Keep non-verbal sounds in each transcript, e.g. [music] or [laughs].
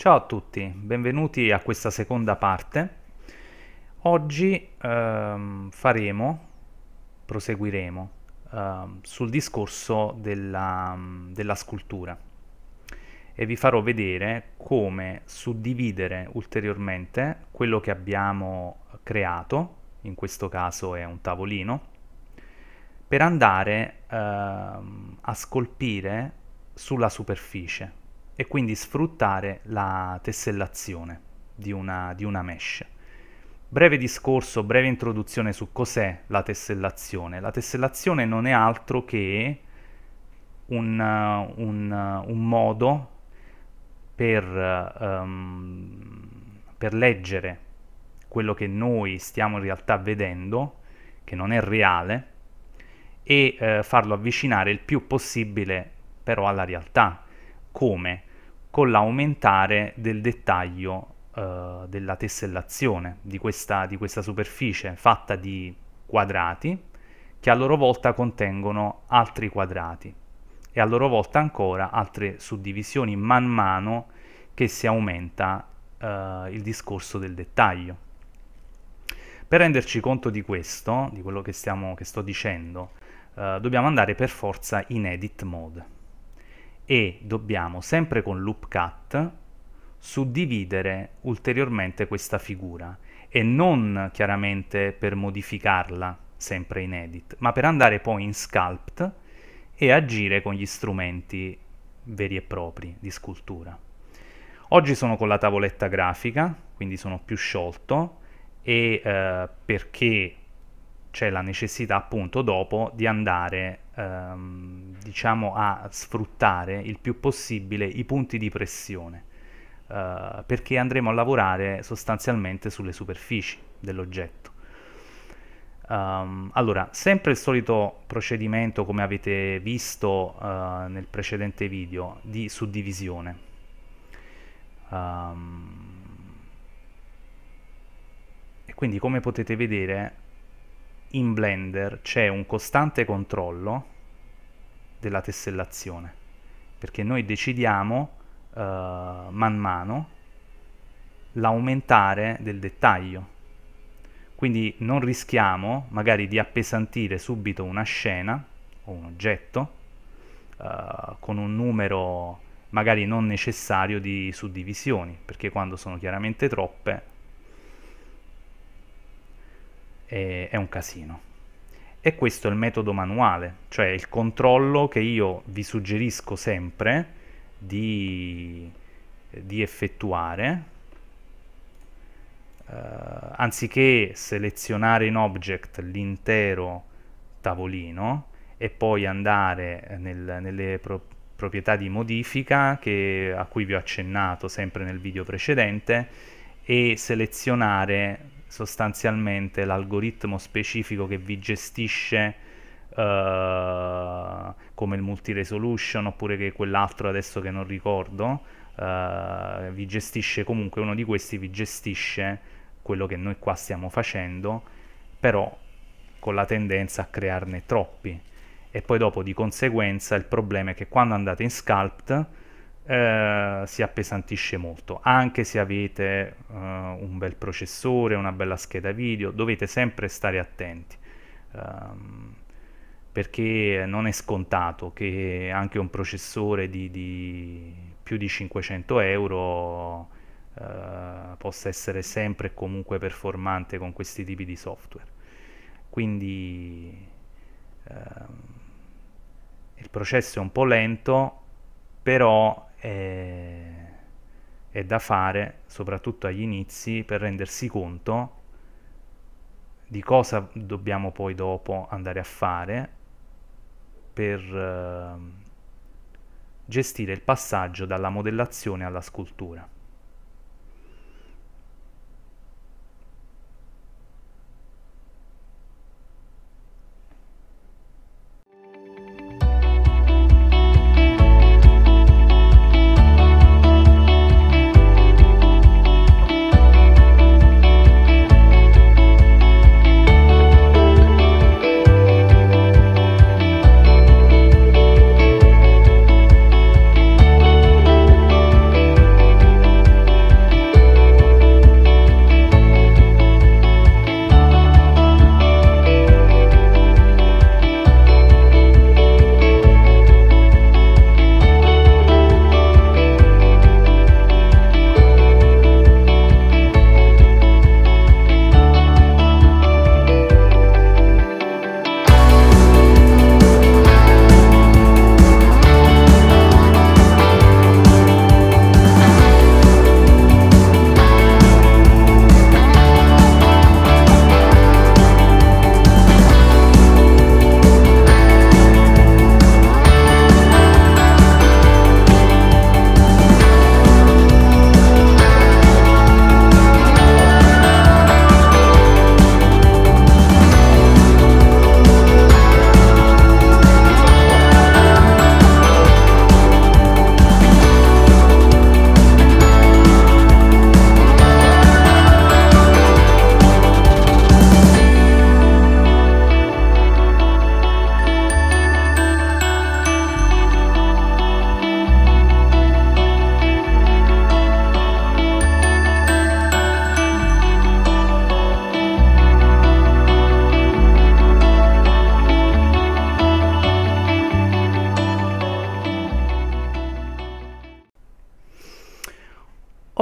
Ciao a tutti, benvenuti a questa seconda parte. Oggi ehm, faremo, proseguiremo ehm, sul discorso della, della, scultura e vi farò vedere come suddividere ulteriormente quello che abbiamo creato, in questo caso è un tavolino, per andare ehm, a scolpire sulla superficie e quindi sfruttare la tessellazione di una, di una mesh. Breve discorso, breve introduzione su cos'è la tessellazione. La tessellazione non è altro che un, uh, un, uh, un modo per, um, per leggere quello che noi stiamo in realtà vedendo, che non è reale, e eh, farlo avvicinare il più possibile però alla realtà. Come? con l'aumentare del dettaglio eh, della tessellazione di questa, di questa superficie fatta di quadrati che a loro volta contengono altri quadrati e a loro volta ancora altre suddivisioni man mano che si aumenta eh, il discorso del dettaglio. Per renderci conto di questo, di quello che, stiamo, che sto dicendo, eh, dobbiamo andare per forza in Edit Mode e dobbiamo sempre con loop cut suddividere ulteriormente questa figura e non chiaramente per modificarla sempre in edit, ma per andare poi in sculpt e agire con gli strumenti veri e propri di scultura. Oggi sono con la tavoletta grafica, quindi sono più sciolto e eh, perché c'è la necessità appunto dopo di andare ehm, diciamo, a sfruttare il più possibile i punti di pressione, eh, perché andremo a lavorare sostanzialmente sulle superfici dell'oggetto. Um, allora, sempre il solito procedimento, come avete visto uh, nel precedente video, di suddivisione. Um, e quindi, come potete vedere, in Blender c'è un costante controllo della tessellazione, perché noi decidiamo uh, man mano l'aumentare del dettaglio. Quindi non rischiamo magari di appesantire subito una scena o un oggetto uh, con un numero magari non necessario di suddivisioni, perché quando sono chiaramente troppe è, è un casino e questo è il metodo manuale, cioè il controllo che io vi suggerisco sempre di, di effettuare eh, anziché selezionare in object l'intero tavolino e poi andare nel, nelle pro proprietà di modifica che, a cui vi ho accennato sempre nel video precedente e selezionare sostanzialmente l'algoritmo specifico che vi gestisce Uh, come il multi resolution oppure che quell'altro adesso che non ricordo uh, vi gestisce comunque uno di questi vi gestisce quello che noi qua stiamo facendo però con la tendenza a crearne troppi e poi dopo di conseguenza il problema è che quando andate in sculpt eh, si appesantisce molto anche se avete eh, un bel processore una bella scheda video dovete sempre stare attenti ehm, perché non è scontato che anche un processore di, di più di 500 euro eh, possa essere sempre e comunque performante con questi tipi di software quindi ehm, il processo è un po' lento però è, è da fare soprattutto agli inizi per rendersi conto di cosa dobbiamo poi dopo andare a fare per eh, gestire il passaggio dalla modellazione alla scultura.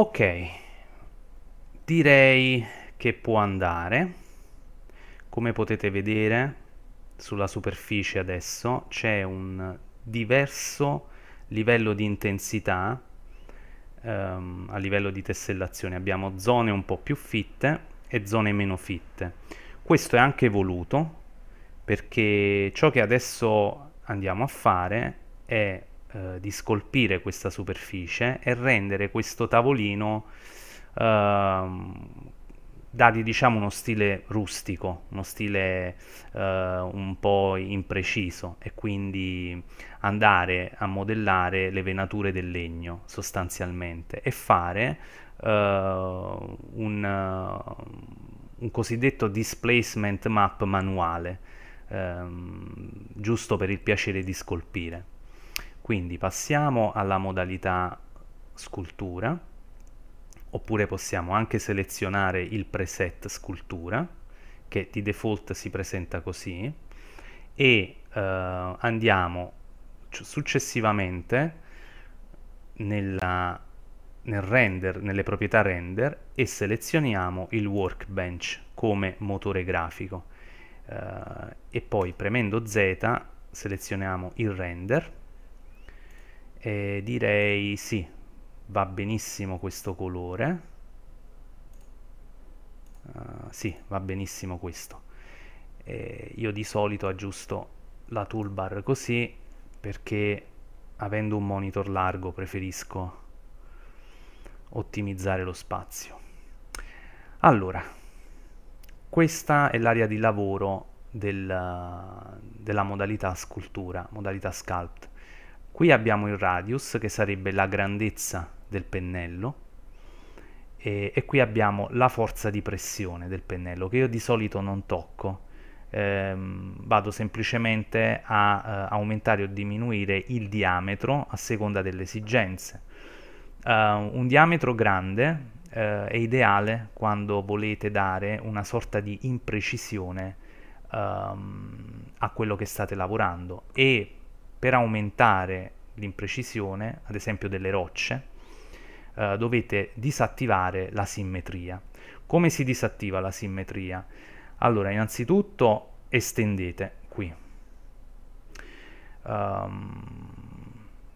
ok direi che può andare come potete vedere sulla superficie adesso c'è un diverso livello di intensità ehm, a livello di tessellazione abbiamo zone un po' più fitte e zone meno fitte questo è anche voluto perché ciò che adesso andiamo a fare è eh, di scolpire questa superficie e rendere questo tavolino ehm, dargli diciamo uno stile rustico, uno stile eh, un po' impreciso e quindi andare a modellare le venature del legno sostanzialmente e fare eh, un, eh, un, cosiddetto displacement map manuale, ehm, giusto per il piacere di scolpire. Quindi passiamo alla modalità scultura, oppure possiamo anche selezionare il preset scultura, che di default si presenta così, e eh, andiamo successivamente nella, nel render, nelle proprietà render e selezioniamo il workbench come motore grafico. Eh, e poi premendo Z selezioniamo il render e direi sì, va benissimo questo colore. Uh, sì, va benissimo questo. E io di solito aggiusto la toolbar così perché avendo un monitor largo preferisco ottimizzare lo spazio. Allora, questa è l'area di lavoro del, della modalità scultura, modalità sculpt. Qui abbiamo il radius che sarebbe la grandezza del pennello e, e, qui abbiamo la forza di pressione del pennello che io di solito non tocco ehm, vado semplicemente a eh, aumentare o diminuire il diametro a seconda delle esigenze uh, un diametro grande uh, è ideale quando volete dare una sorta di imprecisione um, a quello che state lavorando e per aumentare l'imprecisione, ad esempio delle rocce, eh, dovete disattivare la simmetria. Come si disattiva la simmetria? Allora, innanzitutto estendete qui. Um,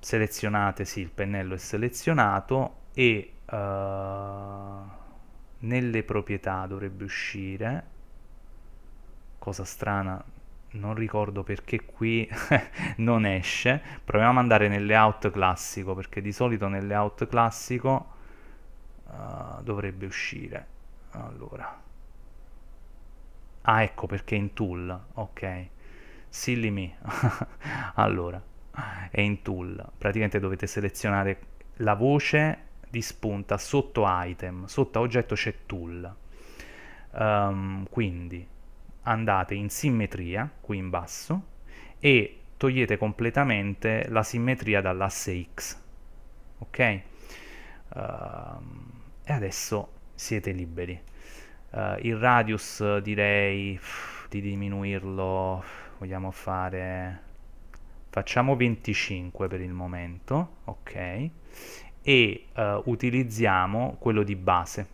selezionate, sì, il pennello è selezionato e uh, nelle proprietà dovrebbe uscire, cosa strana, non ricordo perché qui [laughs] non esce. Proviamo ad andare nelle out classico, perché di solito nelle out classico uh, dovrebbe uscire. Allora. Ah, ecco perché è in tool. Ok. Silly me. [laughs] allora, è in tool. Praticamente dovete selezionare la voce di spunta sotto item, sotto oggetto c'è tool. Um, quindi andate in simmetria qui in basso e togliete completamente la simmetria dall'asse X. Ok? Uh, e adesso siete liberi. Uh, il radius direi di diminuirlo, vogliamo fare... Facciamo 25 per il momento, ok? E uh, utilizziamo quello di base.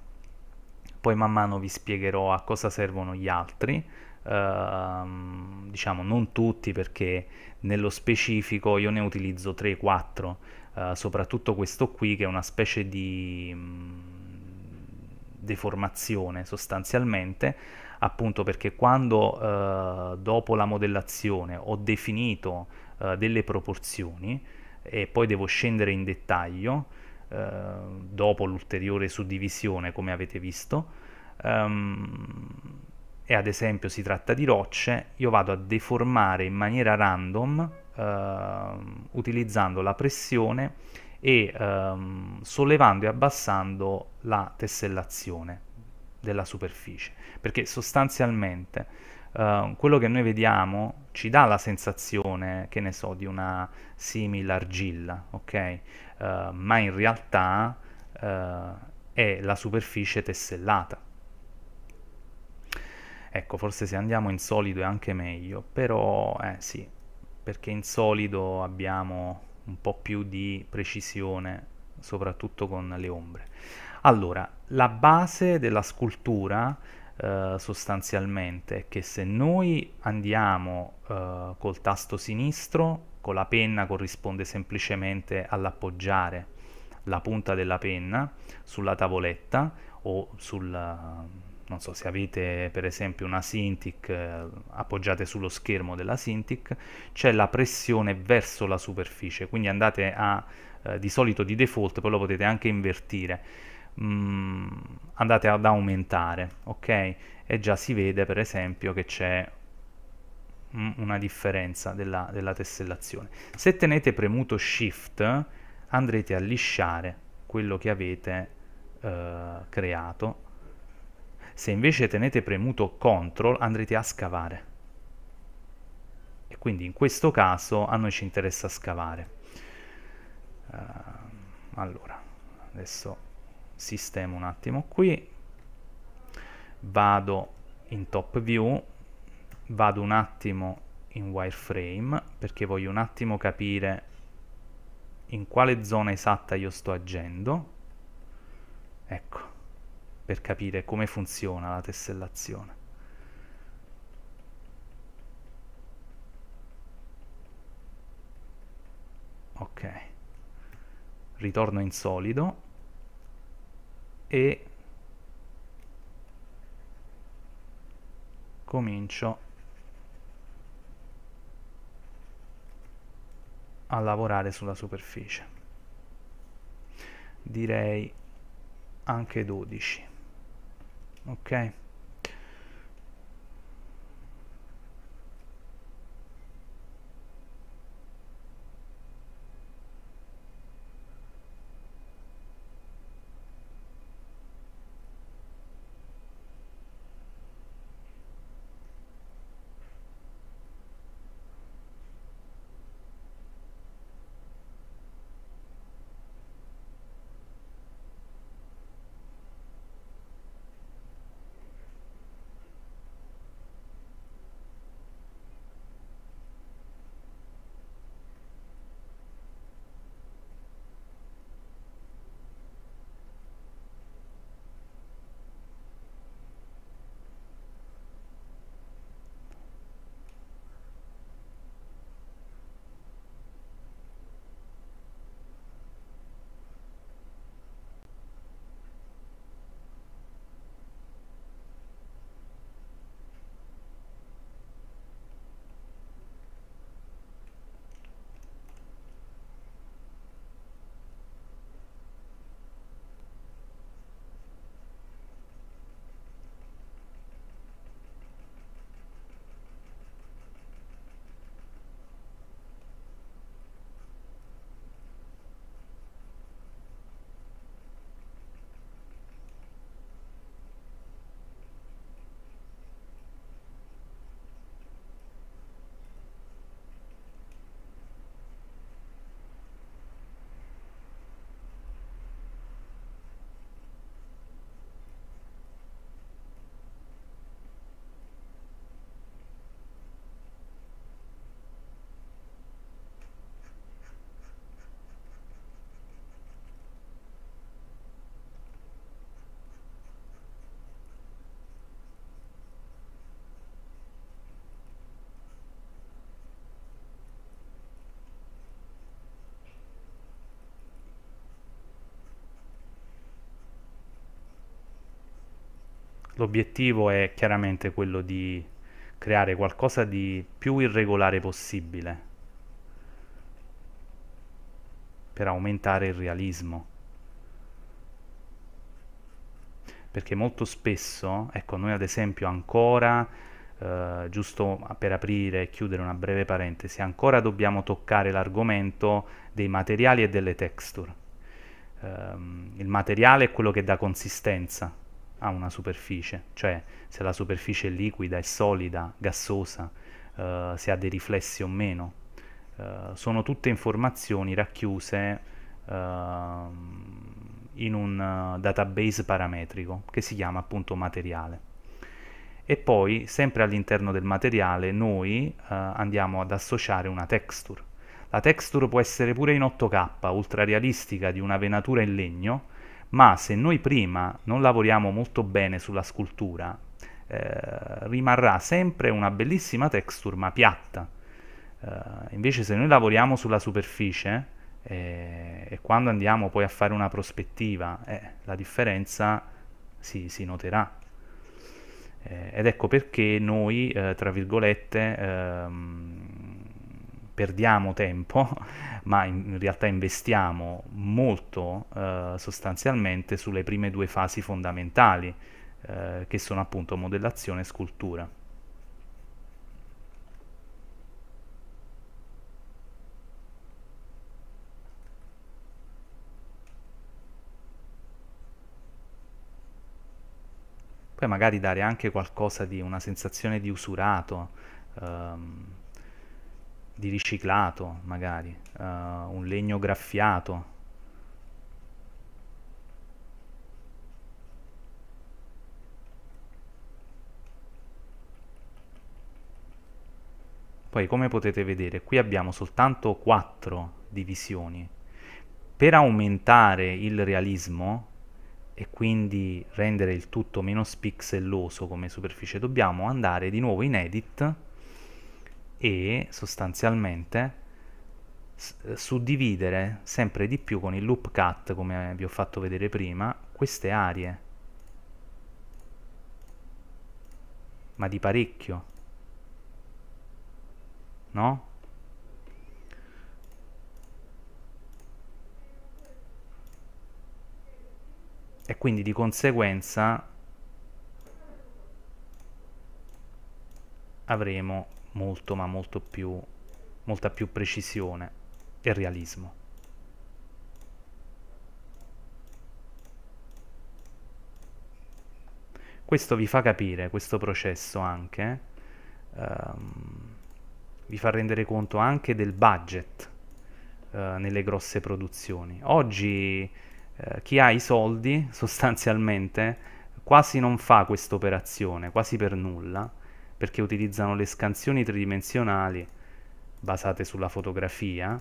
Poi man mano vi spiegherò a cosa servono gli altri Ehm, diciamo non tutti perché nello specifico io ne utilizzo 3-4 uh, eh, soprattutto questo qui che è una specie di mh, mm, deformazione sostanzialmente appunto perché quando uh, dopo la modellazione ho definito eh, delle proporzioni e poi devo scendere in dettaglio dopo l'ulteriore suddivisione come avete visto um, e ad esempio si tratta di rocce, io vado a deformare in maniera random ehm, utilizzando la pressione e ehm, sollevando e abbassando la tessellazione della superficie, perché sostanzialmente eh, quello che noi vediamo ci dà la sensazione, che ne so, di una simile argilla, ok? Eh, ma in realtà eh, è la superficie tessellata Ecco, forse se andiamo in solido è anche meglio, però eh sì, perché in solido abbiamo un po' più di precisione, soprattutto con le ombre. Allora, la base della scultura eh, sostanzialmente è che se noi andiamo eh, col tasto sinistro, con la penna corrisponde semplicemente all'appoggiare la punta della penna sulla tavoletta o sul non so se avete per esempio una Cintiq eh, appoggiate sullo schermo della Cintiq c'è la pressione verso la superficie quindi andate a eh, di solito di default poi lo potete anche invertire mm, andate ad aumentare ok e già si vede per esempio che c'è una differenza della, della tessellazione se tenete premuto shift andrete a lisciare quello che avete eh, creato se invece tenete premuto CTRL andrete a scavare. E quindi in questo caso a noi ci interessa scavare. Uh, allora, adesso sistemo un attimo qui. Vado in top view, vado un attimo in wireframe perché voglio un attimo capire in quale zona esatta io sto agendo. Ecco per capire come funziona la tessellazione. Ok, ritorno in solido e comincio a lavorare sulla superficie direi anche 12 ok L'obiettivo è chiaramente quello di creare qualcosa di più irregolare possibile per aumentare il realismo. Perché molto spesso, ecco, noi ad esempio ancora, eh, giusto per aprire e chiudere una breve parentesi, ancora dobbiamo toccare l'argomento dei materiali e delle texture. Eh, il materiale è quello che dà consistenza, ha una superficie, cioè se la superficie è liquida, è solida, gassosa, eh, se ha dei riflessi o meno. Eh, sono tutte informazioni racchiuse eh, in un eh, database parametrico che si chiama appunto materiale. E poi, sempre all'interno del materiale, noi eh, andiamo ad associare una texture. La texture può essere pure in 8K, ultra realistica, di una venatura in legno, ma se noi prima non lavoriamo molto bene sulla scultura, eh, rimarrà sempre una bellissima texture ma piatta. Eh, invece se noi lavoriamo sulla superficie eh, e quando andiamo poi a fare una prospettiva, eh, la differenza si, si noterà. Eh, ed ecco perché noi, eh, tra virgolette, ehm, perdiamo tempo, [laughs] ma in realtà investiamo molto eh, sostanzialmente sulle prime due fasi fondamentali, eh, che sono appunto modellazione e scultura. Poi magari dare anche qualcosa di una sensazione di usurato, ehm, di riciclato magari, uh, un legno graffiato. Poi come potete vedere qui abbiamo soltanto quattro divisioni. Per aumentare il realismo e quindi rendere il tutto meno spixelloso come superficie dobbiamo andare di nuovo in edit e sostanzialmente suddividere sempre di più con il loop cut come vi ho fatto vedere prima queste aree ma di parecchio no? e quindi di conseguenza avremo molto ma molto più molta più precisione e realismo questo vi fa capire questo processo anche ehm, vi fa rendere conto anche del budget eh, nelle grosse produzioni oggi eh, chi ha i soldi [laughs] sostanzialmente quasi non fa questa operazione quasi per nulla perché utilizzano le scansioni tridimensionali basate sulla fotografia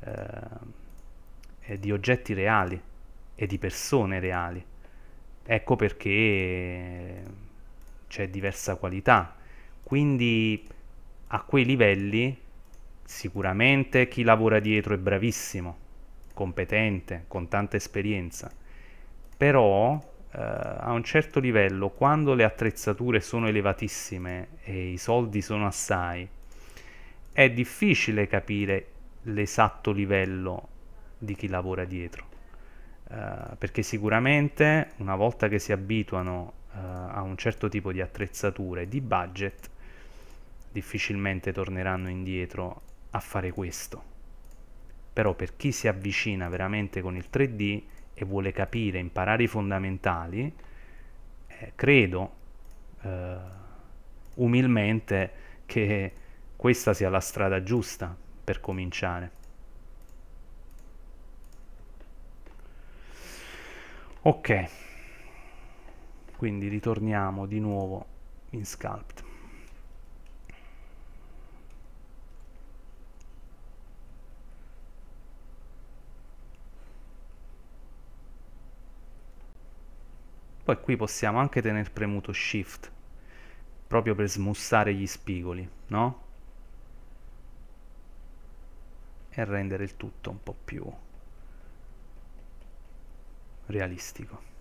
eh, di oggetti reali e di persone reali. Ecco perché c'è diversa qualità. Quindi a quei livelli sicuramente chi lavora dietro è bravissimo, competente, con tanta esperienza, però eh, a un certo livello, quando le attrezzature sono elevatissime e i soldi sono assai, è difficile capire l'esatto livello di chi lavora dietro. Uh, perché sicuramente una volta che si abituano uh, a un certo tipo di attrezzature, di budget, difficilmente torneranno indietro a fare questo. Però per chi si avvicina veramente con il 3D, e vuole capire, imparare i fondamentali, eh, credo eh, umilmente che questa sia la strada giusta per cominciare. Ok, quindi ritorniamo di nuovo in Sculpt. Poi qui possiamo anche tenere premuto Shift, proprio per smussare gli spigoli, no? E rendere il tutto un po' più realistico.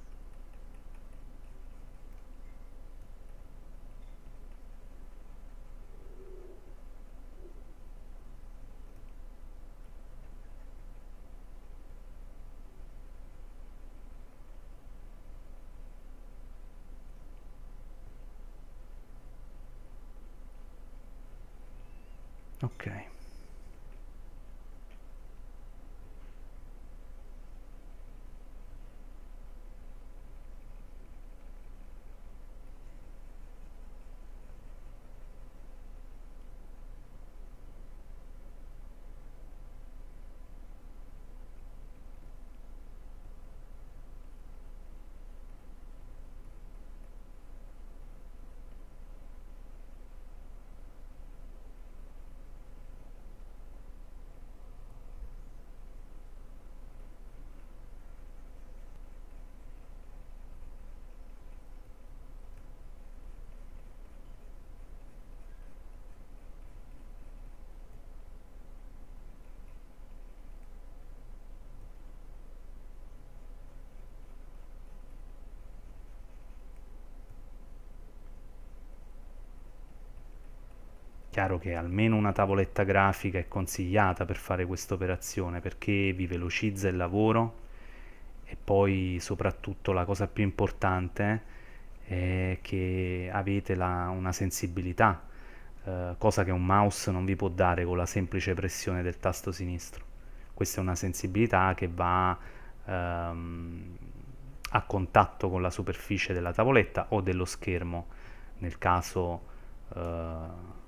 chiaro che almeno una tavoletta grafica è consigliata per fare questa operazione perché vi velocizza il lavoro e poi soprattutto la cosa più importante è che avete la, una sensibilità eh, cosa che un mouse non vi può dare con la semplice pressione del tasto sinistro questa è una sensibilità che va ehm, a contatto con la superficie della tavoletta o dello schermo nel caso eh,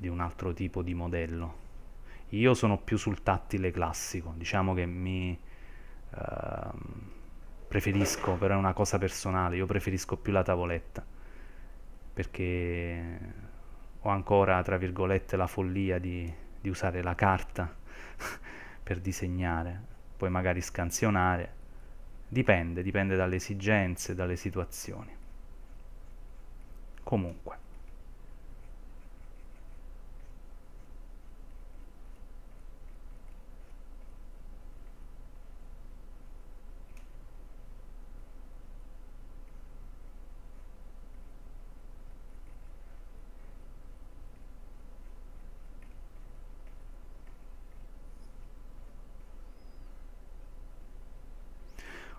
di un altro tipo di modello. Io sono più sul tattile classico, diciamo che mi eh, preferisco, però è una cosa personale, io preferisco più la tavoletta, perché ho ancora, tra virgolette, la follia di, di usare la carta [laughs] per disegnare, poi magari scansionare, dipende, dipende dalle esigenze, dalle situazioni. Comunque.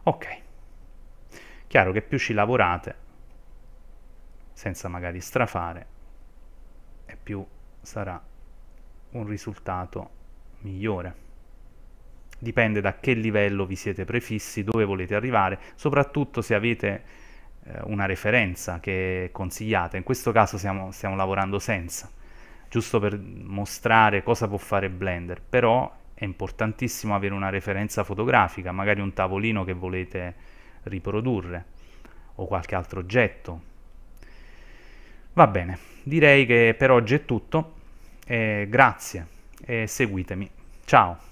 Ok, chiaro che più ci lavorate, senza magari strafare, e più sarà un risultato migliore. Dipende da che livello vi siete prefissi, dove volete arrivare, soprattutto se avete eh, una referenza che consigliate. In questo caso stiamo, stiamo lavorando senza, giusto per mostrare cosa può fare Blender, però è importantissimo avere una referenza fotografica, magari un tavolino che volete riprodurre o qualche altro oggetto. Va bene, direi che per oggi è tutto, eh, grazie e seguitemi. Ciao!